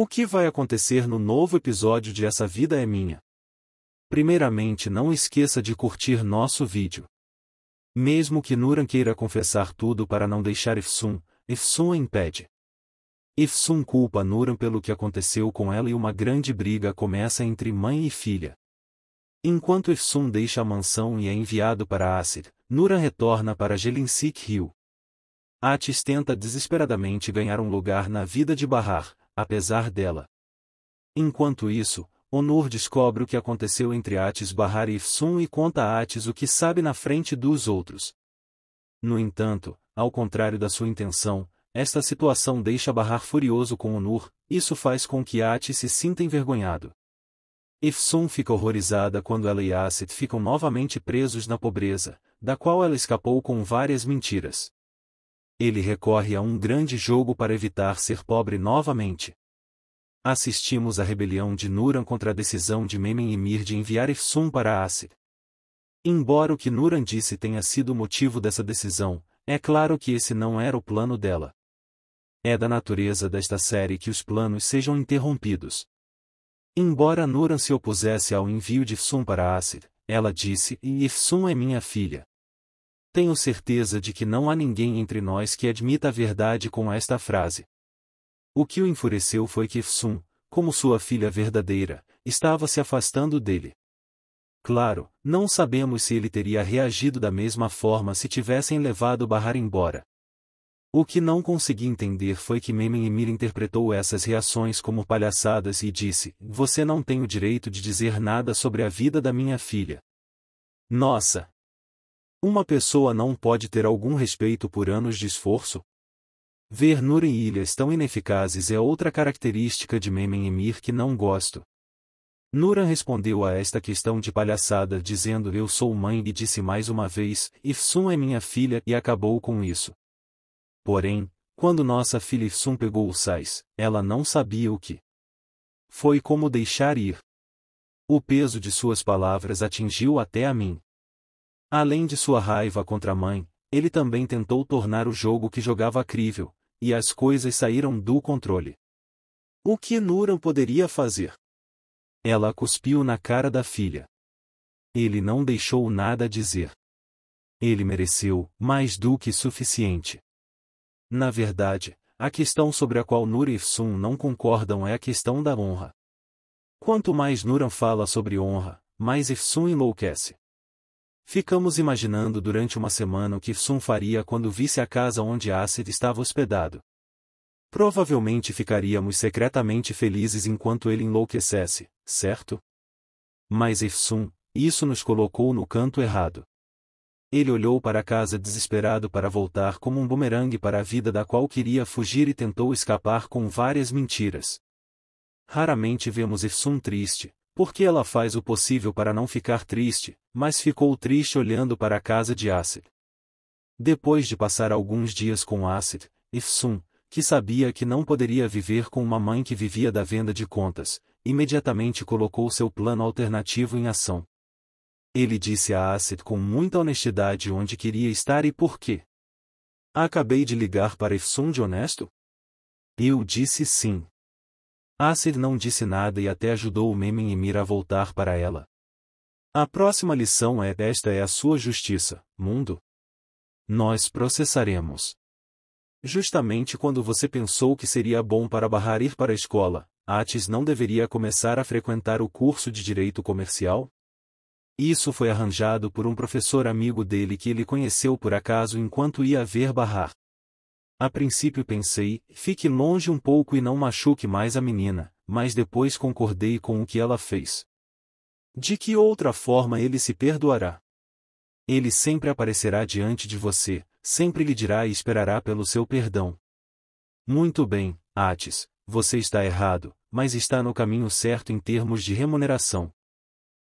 O que vai acontecer no novo episódio de Essa Vida é Minha? Primeiramente não esqueça de curtir nosso vídeo. Mesmo que Nuran queira confessar tudo para não deixar Ifsun, Ifsun o impede. Ifsun culpa Nuran pelo que aconteceu com ela e uma grande briga começa entre mãe e filha. Enquanto Ifsun deixa a mansão e é enviado para Acid, Nuran retorna para Gelinsik Hill. Atis tenta desesperadamente ganhar um lugar na vida de Barrar, apesar dela. Enquanto isso, Onur descobre o que aconteceu entre Atis Bahar e Ifsun e conta a Atis o que sabe na frente dos outros. No entanto, ao contrário da sua intenção, esta situação deixa Bahar furioso com Onur, isso faz com que Atis se sinta envergonhado. Ifsun fica horrorizada quando ela e Asit ficam novamente presos na pobreza, da qual ela escapou com várias mentiras ele recorre a um grande jogo para evitar ser pobre novamente. Assistimos à rebelião de Nuran contra a decisão de Memen Mir de enviar Ifsum para Assir. Embora o que Nuran disse tenha sido o motivo dessa decisão, é claro que esse não era o plano dela. É da natureza desta série que os planos sejam interrompidos. Embora Nuran se opusesse ao envio de Ifsum para Assir, ela disse: Ifsum é minha filha. Tenho certeza de que não há ninguém entre nós que admita a verdade com esta frase. O que o enfureceu foi que Sun, como sua filha verdadeira, estava se afastando dele. Claro, não sabemos se ele teria reagido da mesma forma se tivessem levado Barrar embora. O que não consegui entender foi que Memem Emir interpretou essas reações como palhaçadas e disse: Você não tem o direito de dizer nada sobre a vida da minha filha. Nossa, uma pessoa não pode ter algum respeito por anos de esforço? Ver em ilhas tão ineficazes é outra característica de Memem Emir que não gosto. Nuran respondeu a esta questão de palhaçada dizendo eu sou mãe e disse mais uma vez, Ifsun é minha filha e acabou com isso. Porém, quando nossa filha Ifsun pegou o sais, ela não sabia o que. Foi como deixar ir. O peso de suas palavras atingiu até a mim. Além de sua raiva contra a mãe, ele também tentou tornar o jogo que jogava crível, e as coisas saíram do controle. O que Nuran poderia fazer? Ela cuspiu na cara da filha. Ele não deixou nada dizer. Ele mereceu mais do que suficiente. Na verdade, a questão sobre a qual Nur e Sun não concordam é a questão da honra. Quanto mais Nuran fala sobre honra, mais Ifsun enlouquece. Ficamos imaginando durante uma semana o que Sun faria quando visse a casa onde Acid estava hospedado. Provavelmente ficaríamos secretamente felizes enquanto ele enlouquecesse, certo? Mas Ifsun, isso nos colocou no canto errado. Ele olhou para a casa desesperado para voltar como um bumerangue para a vida da qual queria fugir e tentou escapar com várias mentiras. Raramente vemos Ifsun triste, porque ela faz o possível para não ficar triste, mas ficou triste olhando para a casa de Acid. Depois de passar alguns dias com Acid, Ifsun, que sabia que não poderia viver com uma mãe que vivia da venda de contas, imediatamente colocou seu plano alternativo em ação. Ele disse a Acid com muita honestidade onde queria estar e por quê. Acabei de ligar para Ifsun de honesto? Eu disse sim. Acer não disse nada e até ajudou o Memem e Mira a voltar para ela. A próxima lição é: Esta é a sua justiça, mundo. Nós processaremos. Justamente quando você pensou que seria bom para barrar ir para a escola, Atis não deveria começar a frequentar o curso de Direito Comercial? Isso foi arranjado por um professor amigo dele que ele conheceu por acaso enquanto ia ver barrar. A princípio pensei, fique longe um pouco e não machuque mais a menina, mas depois concordei com o que ela fez. De que outra forma ele se perdoará? Ele sempre aparecerá diante de você, sempre lhe dirá e esperará pelo seu perdão. Muito bem, Ates, você está errado, mas está no caminho certo em termos de remuneração.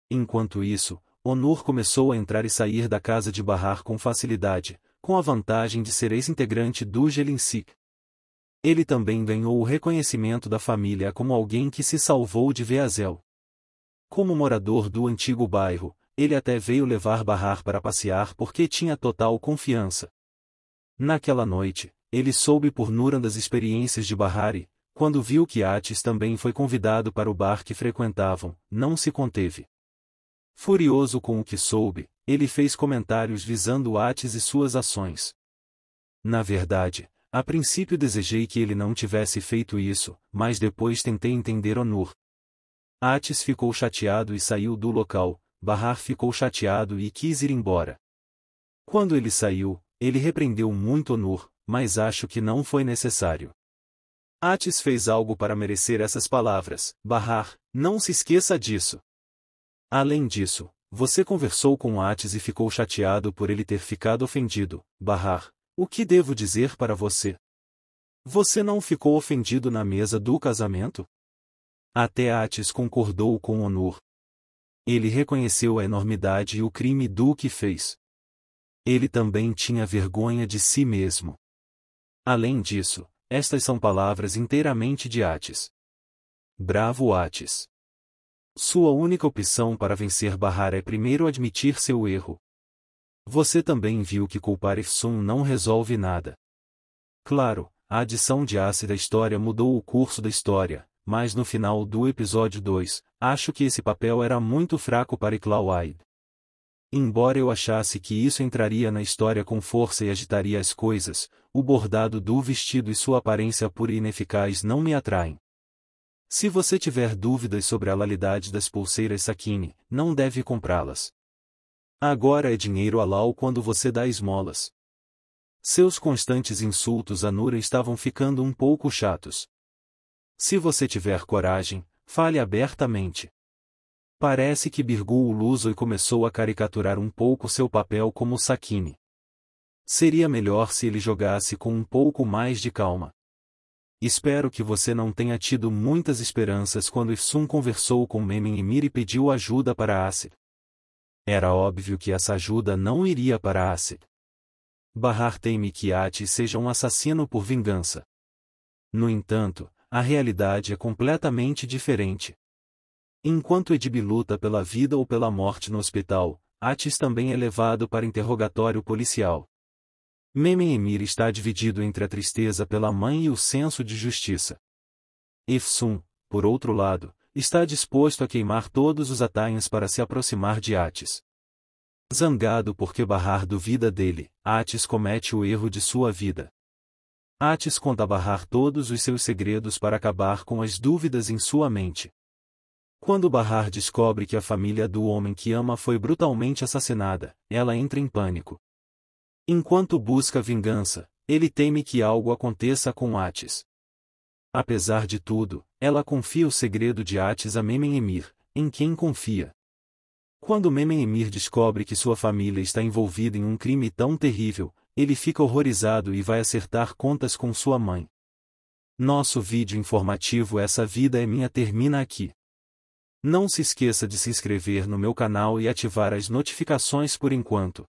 Enquanto isso, Honor começou a entrar e sair da casa de Barrar com facilidade, com a vantagem de ser ex-integrante do Gelinsic. Ele também ganhou o reconhecimento da família como alguém que se salvou de Veazel. Como morador do antigo bairro, ele até veio levar Barrar para passear porque tinha total confiança. Naquela noite, ele soube por Nuran das experiências de Barrari, quando viu que Atis também foi convidado para o bar que frequentavam, não se conteve. Furioso com o que soube, ele fez comentários visando Ates e suas ações. Na verdade, a princípio desejei que ele não tivesse feito isso, mas depois tentei entender Onur. Ates ficou chateado e saiu do local, Barrar ficou chateado e quis ir embora. Quando ele saiu, ele repreendeu muito Onur, mas acho que não foi necessário. Ates fez algo para merecer essas palavras, Barrar, não se esqueça disso. Além disso, você conversou com Ates e ficou chateado por ele ter ficado ofendido. Barrar. O que devo dizer para você? Você não ficou ofendido na mesa do casamento? Até Ates concordou com Honor. Ele reconheceu a enormidade e o crime do que fez. Ele também tinha vergonha de si mesmo. Além disso, estas são palavras inteiramente de Ates. Bravo Ates. Sua única opção para vencer Barrar é primeiro admitir seu erro. Você também viu que culpar Ifsun não resolve nada. Claro, a adição de ácido à história mudou o curso da história, mas no final do episódio 2, acho que esse papel era muito fraco para Iklawaid. Embora eu achasse que isso entraria na história com força e agitaria as coisas, o bordado do vestido e sua aparência pura e ineficaz não me atraem. Se você tiver dúvidas sobre a validade das pulseiras Sakine, não deve comprá-las. Agora é dinheiro halal quando você dá esmolas. Seus constantes insultos a Nura estavam ficando um pouco chatos. Se você tiver coragem, fale abertamente. Parece que Birgul Luso começou a caricaturar um pouco seu papel como Sakine. Seria melhor se ele jogasse com um pouco mais de calma. Espero que você não tenha tido muitas esperanças quando Ifsun conversou com Memen Mir e pediu ajuda para Asir. Era óbvio que essa ajuda não iria para Asir. Barrar teme que Ati seja um assassino por vingança. No entanto, a realidade é completamente diferente. Enquanto Edib luta pela vida ou pela morte no hospital, Atis também é levado para interrogatório policial. Mememir está dividido entre a tristeza pela mãe e o senso de justiça. Ifsum, por outro lado, está disposto a queimar todos os atanhos para se aproximar de Atis. Zangado porque Barrar duvida dele, Atis comete o erro de sua vida. Atis conta Barrar todos os seus segredos para acabar com as dúvidas em sua mente. Quando Barrar descobre que a família do homem que ama foi brutalmente assassinada, ela entra em pânico. Enquanto busca vingança, ele teme que algo aconteça com Atis. Apesar de tudo, ela confia o segredo de Atis a Memem-Emir, em quem confia. Quando Memem-Emir descobre que sua família está envolvida em um crime tão terrível, ele fica horrorizado e vai acertar contas com sua mãe. Nosso vídeo informativo Essa Vida é Minha termina aqui. Não se esqueça de se inscrever no meu canal e ativar as notificações por enquanto.